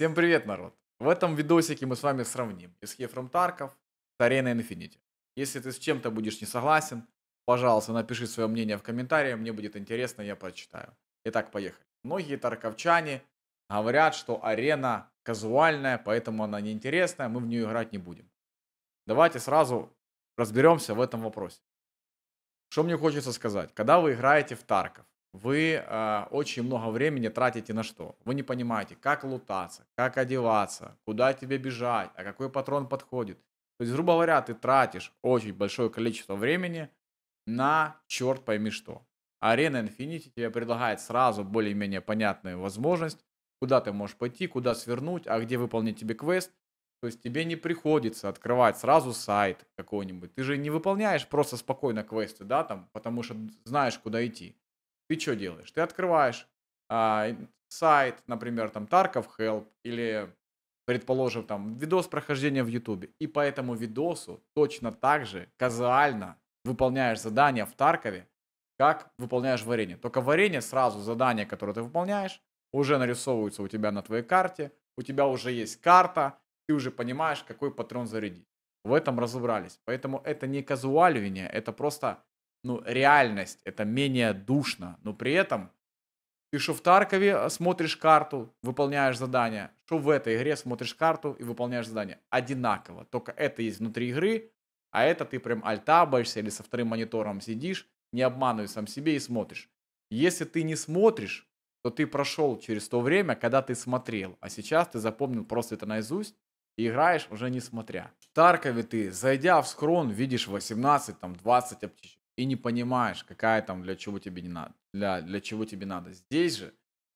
Всем привет, народ! В этом видосике мы с вами сравним Исхефром Тарков с Ареной Infinity. Если ты с чем-то будешь не согласен, пожалуйста, напиши свое мнение в комментарии, мне будет интересно, я прочитаю. Итак, поехали. Многие тарковчане говорят, что арена казуальная, поэтому она неинтересная, мы в нее играть не будем. Давайте сразу разберемся в этом вопросе. Что мне хочется сказать. Когда вы играете в Тарков, вы э, очень много времени тратите на что? Вы не понимаете, как лутаться, как одеваться, куда тебе бежать, а какой патрон подходит. То есть, грубо говоря, ты тратишь очень большое количество времени на черт пойми что. Арена Infinity тебе предлагает сразу более-менее понятную возможность, куда ты можешь пойти, куда свернуть, а где выполнить тебе квест. То есть тебе не приходится открывать сразу сайт какой-нибудь. Ты же не выполняешь просто спокойно квесты, да, там, потому что знаешь, куда идти ты что делаешь? Ты открываешь а, сайт, например, там Тарков Help или, предположим, там видос прохождения в YouTube И по этому видосу точно так же казуально выполняешь задания в Таркове, как выполняешь варенье. Только варенье сразу задание, которое ты выполняешь, уже нарисовывается у тебя на твоей карте, у тебя уже есть карта, ты уже понимаешь, какой патрон зарядить. В этом разобрались. Поэтому это не казуальвение, это просто ну, реальность, это менее душно, но при этом ты что в Таркове а, смотришь карту, выполняешь задание, что в этой игре смотришь карту и выполняешь задание. Одинаково, только это есть внутри игры, а это ты прям альтабаешься или со вторым монитором сидишь, не обманывай сам себе и смотришь. Если ты не смотришь, то ты прошел через то время, когда ты смотрел, а сейчас ты запомнил просто это наизусть и играешь уже не смотря. В Таркове ты, зайдя в скрон, видишь 18, там 20 аптечек и не понимаешь, какая там для чего тебе не надо, для, для чего тебе надо. Здесь же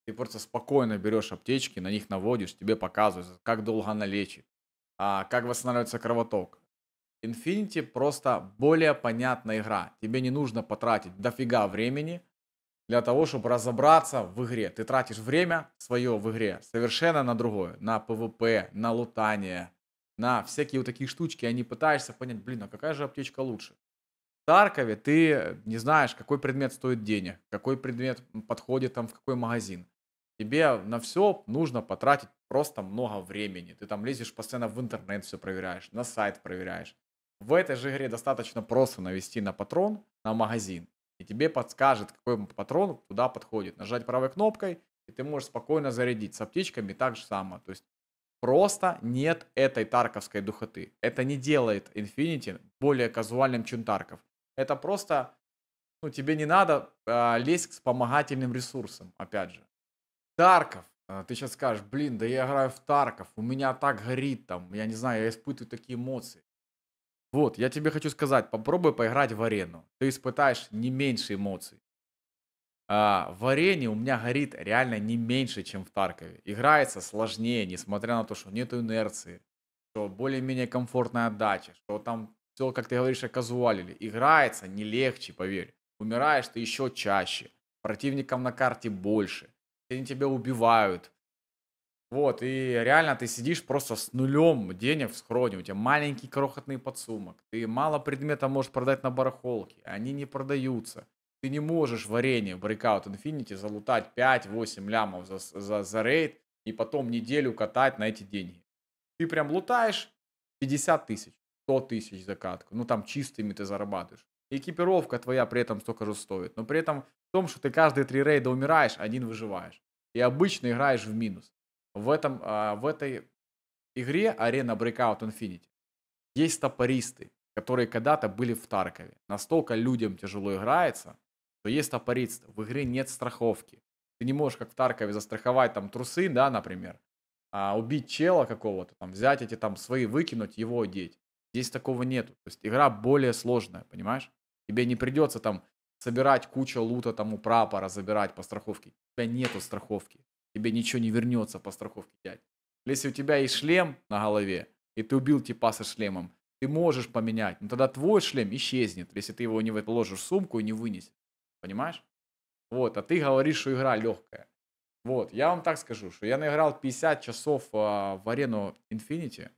ты просто спокойно берешь аптечки, на них наводишь, тебе показывают, как долго она лечит, а, как восстанавливается кровоток. Infinity просто более понятная игра. Тебе не нужно потратить дофига времени для того, чтобы разобраться в игре. Ты тратишь время свое в игре совершенно на другое. На ПВП, на лутание, на всякие вот такие штучки. А не пытаешься понять, блин, а какая же аптечка лучше? Таркове ты не знаешь, какой предмет стоит денег, какой предмет подходит там в какой магазин. Тебе на все нужно потратить просто много времени. Ты там лезешь постоянно в интернет, все проверяешь, на сайт проверяешь. В этой же игре достаточно просто навести на патрон, на магазин, и тебе подскажет, какой патрон туда подходит. Нажать правой кнопкой, и ты можешь спокойно зарядить с аптечками так же самое. То есть просто нет этой тарковской духоты. Это не делает Infinity более казуальным, чем Тарков. Это просто, ну, тебе не надо э, лезть к вспомогательным ресурсам, опять же. Тарков. А, ты сейчас скажешь, блин, да я играю в Тарков, у меня так горит там, я не знаю, я испытываю такие эмоции. Вот, я тебе хочу сказать, попробуй поиграть в арену. Ты испытаешь не меньше эмоций. А, в арене у меня горит реально не меньше, чем в Таркове. Играется сложнее, несмотря на то, что нет инерции, что более-менее комфортная отдача, что там все, как ты говоришь, оказуалили. Играется не легче, поверь. Умираешь ты еще чаще. Противников на карте больше. Они тебя убивают. Вот, и реально ты сидишь просто с нулем денег в схроне. У тебя маленький крохотный подсумок. Ты мало предметов можешь продать на барахолке. Они не продаются. Ты не можешь варенье в Breakout Infinity залутать 5-8 лямов за, за, за рейд и потом неделю катать на эти деньги. Ты прям лутаешь 50 тысяч 100 тысяч за катку. Ну, там чистыми ты зарабатываешь. И экипировка твоя при этом столько же стоит. Но при этом в том, что ты каждые три рейда умираешь, один выживаешь. И обычно играешь в минус. В, этом, а, в этой игре Арена Breakout Infinity есть топористы, которые когда-то были в Таркове. Настолько людям тяжело играется, что есть топористы. В игре нет страховки. Ты не можешь, как в Таркове, застраховать там трусы, да, например, а убить чела какого-то, там, взять эти там свои, выкинуть, его одеть. Здесь такого нет. То есть игра более сложная, понимаешь? Тебе не придется там собирать кучу лута там у прапора, забирать по страховке. У тебя нету страховки. Тебе ничего не вернется по страховке, дядь. Если у тебя есть шлем на голове, и ты убил типа со шлемом, ты можешь поменять, но ну, тогда твой шлем исчезнет, если ты его не положишь в сумку и не вынесешь. Понимаешь? Вот, а ты говоришь, что игра легкая. Вот, я вам так скажу, что я наиграл 50 часов а, в арену Infinity,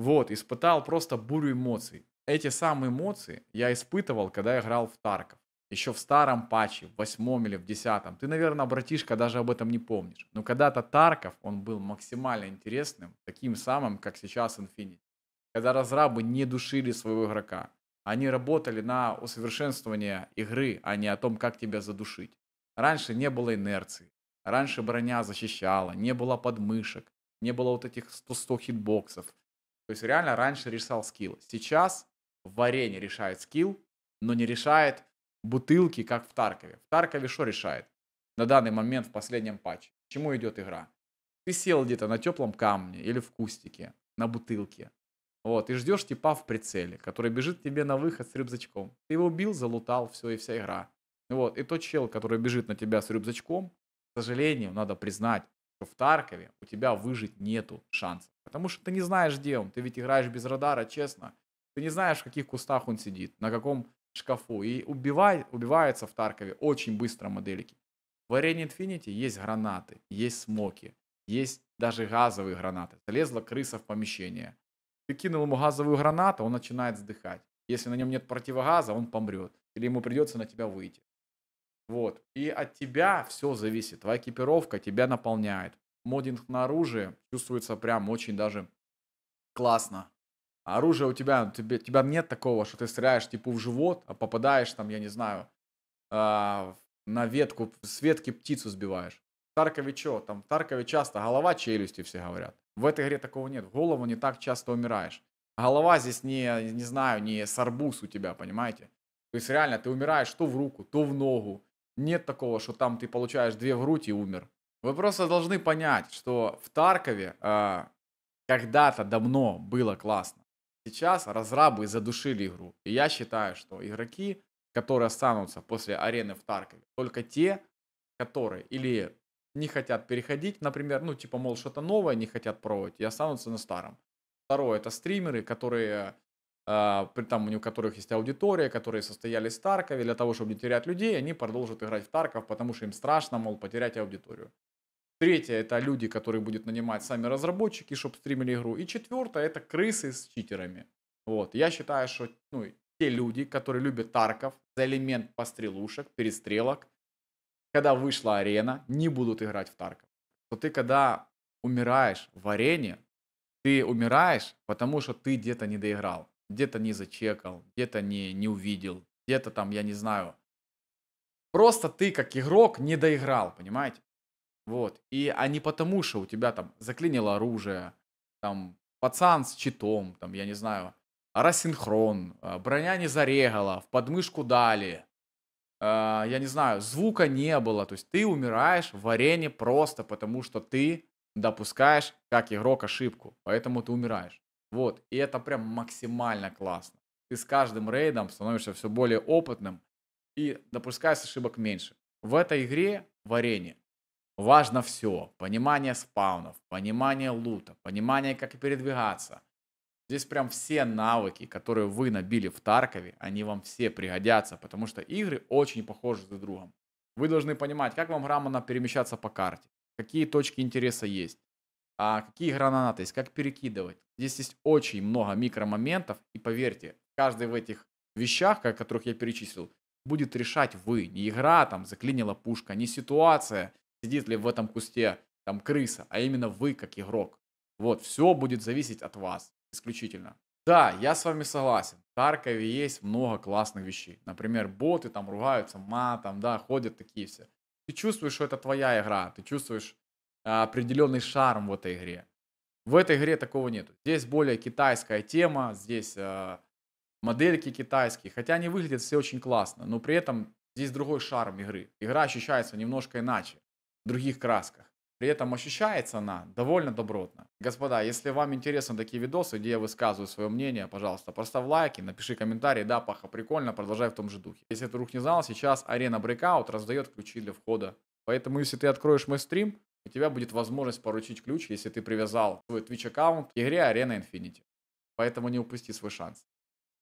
вот, испытал просто бурю эмоций. Эти самые эмоции я испытывал, когда играл в Тарков. Еще в старом патче, в восьмом или в десятом. Ты, наверное, братишка, даже об этом не помнишь. Но когда-то Тарков, он был максимально интересным, таким самым, как сейчас Infinity. Когда разрабы не душили своего игрока. Они работали на усовершенствование игры, а не о том, как тебя задушить. Раньше не было инерции. Раньше броня защищала, не было подмышек, не было вот этих 100, -100 хитбоксов. То есть реально раньше решал скилл. Сейчас в арене решает скилл, но не решает бутылки, как в Таркове. В Таркове что решает? На данный момент в последнем патче. К чему идет игра? Ты сел где-то на теплом камне или в кустике, на бутылке. Вот, и ждешь типа в прицеле, который бежит тебе на выход с рюкзачком. Ты его убил, залутал, все и вся игра. Вот, и тот чел, который бежит на тебя с рюкзачком, к сожалению, надо признать, что в Таркове у тебя выжить нету шансов. Потому что ты не знаешь, где он. Ты ведь играешь без радара, честно. Ты не знаешь, в каких кустах он сидит, на каком шкафу. И убивает, убивается в Таркове очень быстро модельки. В арене Infinity есть гранаты, есть смоки, есть даже газовые гранаты. Залезла крыса в помещение. Ты кинул ему газовую гранату, он начинает сдыхать. Если на нем нет противогаза, он помрет. Или ему придется на тебя выйти. Вот. И от тебя все зависит. Твоя экипировка тебя наполняет моддинг на оружие чувствуется прям очень даже классно. А оружие у тебя, у тебя нет такого, что ты стреляешь типа в живот, а попадаешь там, я не знаю, а, на ветку, с ветки птицу сбиваешь. В Таркове что? Там в Таркове часто голова челюсти все говорят. В этой игре такого нет. В голову не так часто умираешь. Голова здесь не, не знаю, не сарбуз у тебя, понимаете? То есть реально ты умираешь то в руку, то в ногу. Нет такого, что там ты получаешь две в грудь и умер. Вы просто должны понять, что в Таркове э, когда-то давно было классно. Сейчас разрабы задушили игру. И я считаю, что игроки, которые останутся после арены в Таркове, только те, которые или не хотят переходить, например, ну типа, мол, что-то новое не хотят пробовать и останутся на старом. Второе, это стримеры, которые а, при там у которых есть аудитория, которые состояли в Таркове, для того, чтобы не терять людей, они продолжат играть в Тарков, потому что им страшно, мол, потерять аудиторию. Третье – это люди, которые будут нанимать сами разработчики, чтобы стримили игру. И четвертое – это крысы с читерами. Вот. Я считаю, что ну, те люди, которые любят Тарков за элемент пострелушек, перестрелок, когда вышла арена, не будут играть в Тарков. То ты, когда умираешь в арене, ты умираешь, потому что ты где-то не доиграл, где-то не зачекал, где-то не, не увидел, где-то там, я не знаю. Просто ты как игрок не доиграл, понимаете? Вот. И, а не потому, что у тебя там заклинило оружие, там пацан с читом, там, я не знаю, а рассинхрон, а, броня не зарегала, в подмышку дали, а, я не знаю, звука не было. То есть ты умираешь в арене просто потому, что ты допускаешь, как игрок, ошибку. Поэтому ты умираешь. Вот. И это прям максимально классно. Ты с каждым рейдом становишься все более опытным и допускаешь ошибок меньше. В этой игре, в арене, важно все. Понимание спаунов, понимание лута, понимание, как передвигаться. Здесь прям все навыки, которые вы набили в Таркове, они вам все пригодятся, потому что игры очень похожи друг с другом. Вы должны понимать, как вам грамотно перемещаться по карте, какие точки интереса есть, а какие гранаты есть, как перекидывать. Здесь есть очень много микромоментов, и поверьте, каждый в этих вещах, о которых я перечислил, будет решать вы. Не игра там заклинила пушка, не ситуация, сидит ли в этом кусте там крыса, а именно вы как игрок. Вот, все будет зависеть от вас исключительно. Да, я с вами согласен. В Таркове есть много классных вещей. Например, боты там ругаются матом, да, ходят такие все. Ты чувствуешь, что это твоя игра, ты чувствуешь а, определенный шарм в этой игре. В этой игре такого нет. Здесь более китайская тема, здесь э, модельки китайские, хотя они выглядят все очень классно, но при этом здесь другой шарм игры. Игра ощущается немножко иначе других красках. При этом ощущается она довольно добротно. Господа, если вам интересны такие видосы, где я высказываю свое мнение, пожалуйста, поставь лайки, напиши комментарий, да, паха, прикольно, продолжай в том же духе. Если ты вдруг не знал, сейчас Арена Breakout раздает ключи для входа. Поэтому, если ты откроешь мой стрим, у тебя будет возможность поручить ключ, если ты привязал свой Twitch аккаунт к игре Арена Infinity. Поэтому не упусти свой шанс.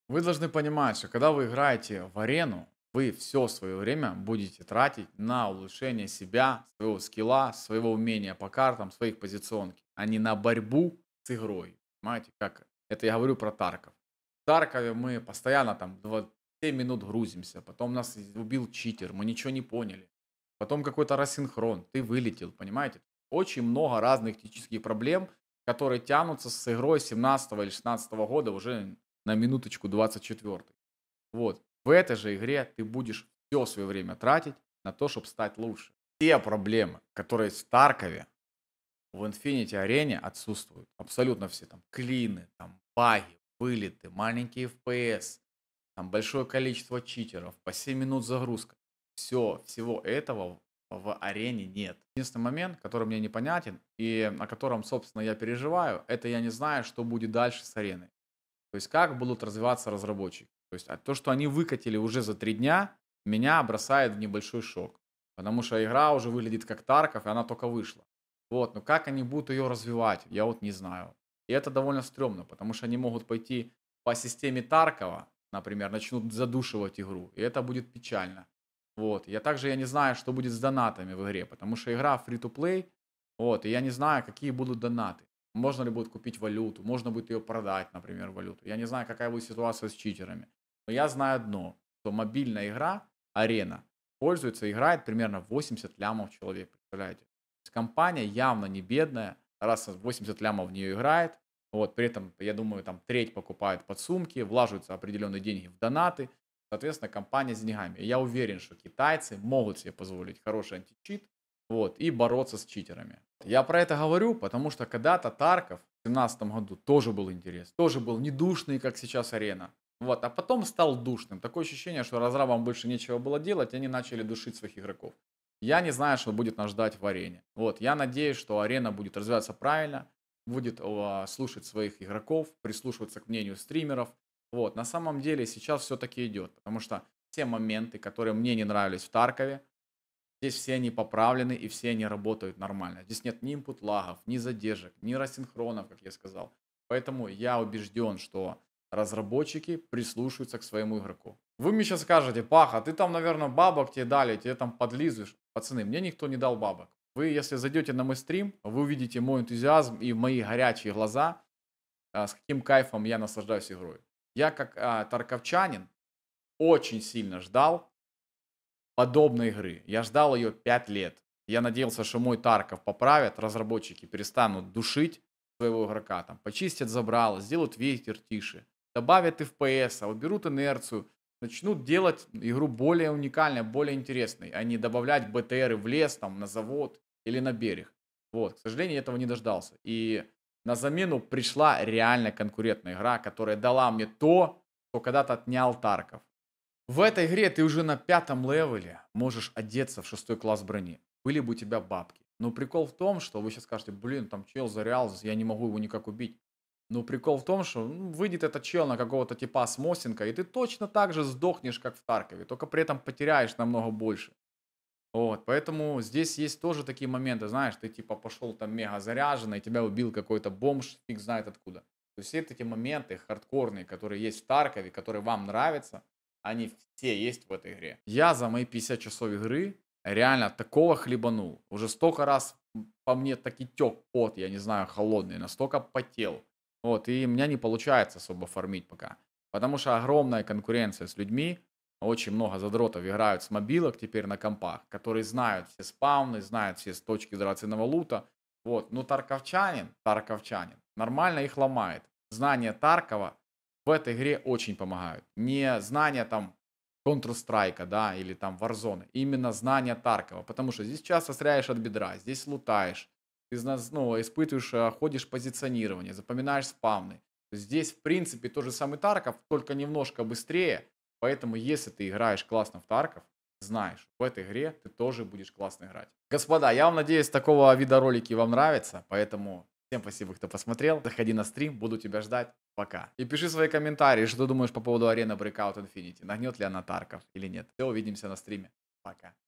Вы должны понимать, что когда вы играете в арену, вы все свое время будете тратить на улучшение себя, своего скилла, своего умения по картам, своих позиционки, а не на борьбу с игрой. Понимаете, как это я говорю про Тарков. В Таркове мы постоянно там 27 минут грузимся, потом нас убил читер, мы ничего не поняли. Потом какой-то рассинхрон, ты вылетел, понимаете? Очень много разных технических проблем, которые тянутся с игрой 17 или 16 года уже на минуточку 24. Вот. В этой же игре ты будешь все свое время тратить на то, чтобы стать лучше. Те проблемы, которые в Таркове, в Infinity арене отсутствуют. Абсолютно все там клины, там баги, вылеты, маленькие FPS, там большое количество читеров, по 7 минут загрузка. Все, всего этого в арене нет. Единственный момент, который мне непонятен и о котором, собственно, я переживаю, это я не знаю, что будет дальше с ареной. То есть как будут развиваться разработчики. То есть а то, что они выкатили уже за три дня, меня бросает в небольшой шок. Потому что игра уже выглядит как Тарков, и она только вышла. Вот, но как они будут ее развивать, я вот не знаю. И это довольно стрёмно, потому что они могут пойти по системе Таркова, например, начнут задушивать игру, и это будет печально. Вот, я также я не знаю, что будет с донатами в игре, потому что игра free-to-play, вот, и я не знаю, какие будут донаты. Можно ли будет купить валюту, можно будет ее продать, например, валюту. Я не знаю, какая будет ситуация с читерами. Но я знаю одно, что мобильная игра, арена, пользуется, играет примерно 80 лямов человек, представляете? То есть компания явно не бедная, раз 80 лямов в нее играет, вот, при этом, я думаю, там треть покупают подсумки, влаживаются определенные деньги в донаты, соответственно, компания с деньгами. я уверен, что китайцы могут себе позволить хороший античит, вот, и бороться с читерами. Я про это говорю, потому что когда-то Тарков в 2017 году тоже был интерес, тоже был недушный, как сейчас арена. Вот, а потом стал душным. Такое ощущение, что разрабам больше нечего было делать, и они начали душить своих игроков. Я не знаю, что будет нас ждать в арене. Вот, я надеюсь, что арена будет развиваться правильно, будет о, а, слушать своих игроков, прислушиваться к мнению стримеров. Вот, на самом деле сейчас все-таки идет, потому что все моменты, которые мне не нравились в Таркове, здесь все они поправлены и все они работают нормально. Здесь нет ни input лагов, ни задержек, ни рассинхронов, как я сказал. Поэтому я убежден, что разработчики прислушиваются к своему игроку. Вы мне сейчас скажете, Паха, ты там, наверное, бабок тебе дали, тебе там подлизываешь. Пацаны, мне никто не дал бабок. Вы, если зайдете на мой стрим, вы увидите мой энтузиазм и мои горячие глаза, а, с каким кайфом я наслаждаюсь игрой. Я, как а, тарковчанин, очень сильно ждал подобной игры. Я ждал ее 5 лет. Я надеялся, что мой Тарков поправят, разработчики перестанут душить своего игрока, там, почистят забрало, сделают ветер тише добавят FPS, уберут а инерцию, начнут делать игру более уникальной, более интересной, а не добавлять БТРы в лес, там, на завод или на берег. Вот, к сожалению, этого не дождался. И на замену пришла реально конкурентная игра, которая дала мне то, что когда-то отнял Тарков. В этой игре ты уже на пятом левеле можешь одеться в шестой класс брони. Были бы у тебя бабки. Но прикол в том, что вы сейчас скажете, блин, там чел за реал, я не могу его никак убить. Но ну, прикол в том, что ну, выйдет этот чел на какого-то типа смосинка, и ты точно так же сдохнешь, как в Таркове, только при этом потеряешь намного больше. Вот, поэтому здесь есть тоже такие моменты, знаешь, ты типа пошел там мега заряженный, тебя убил какой-то бомж, фиг знает откуда. То есть все эти моменты хардкорные, которые есть в Таркове, которые вам нравятся, они все есть в этой игре. Я за мои 50 часов игры реально такого хлебанул. Уже столько раз по мне таки тек пот, я не знаю, холодный, настолько потел. Вот, и у меня не получается особо фармить пока. Потому что огромная конкуренция с людьми, очень много задротов играют с мобилок теперь на компах, которые знают все спауны, знают все точки драгоценного лута. Вот, но ну, тарковчанин, тарковчанин, нормально их ломает. Знания Таркова в этой игре очень помогают. Не знания там Counter-Strike, да, или там Warzone. Именно знания Таркова. Потому что здесь часто стреляешь от бедра, здесь лутаешь, ты ну, испытываешь, а, ходишь позиционирование, запоминаешь спавны. Здесь, в принципе, тот же самый Тарков, только немножко быстрее. Поэтому, если ты играешь классно в Тарков, знаешь, в этой игре ты тоже будешь классно играть. Господа, я вам надеюсь, такого вида ролики вам нравится, поэтому всем спасибо, кто посмотрел. Заходи на стрим, буду тебя ждать. Пока. И пиши свои комментарии, что ты думаешь по поводу арены Breakout Infinity. Нагнет ли она Тарков или нет. Все, увидимся на стриме. Пока.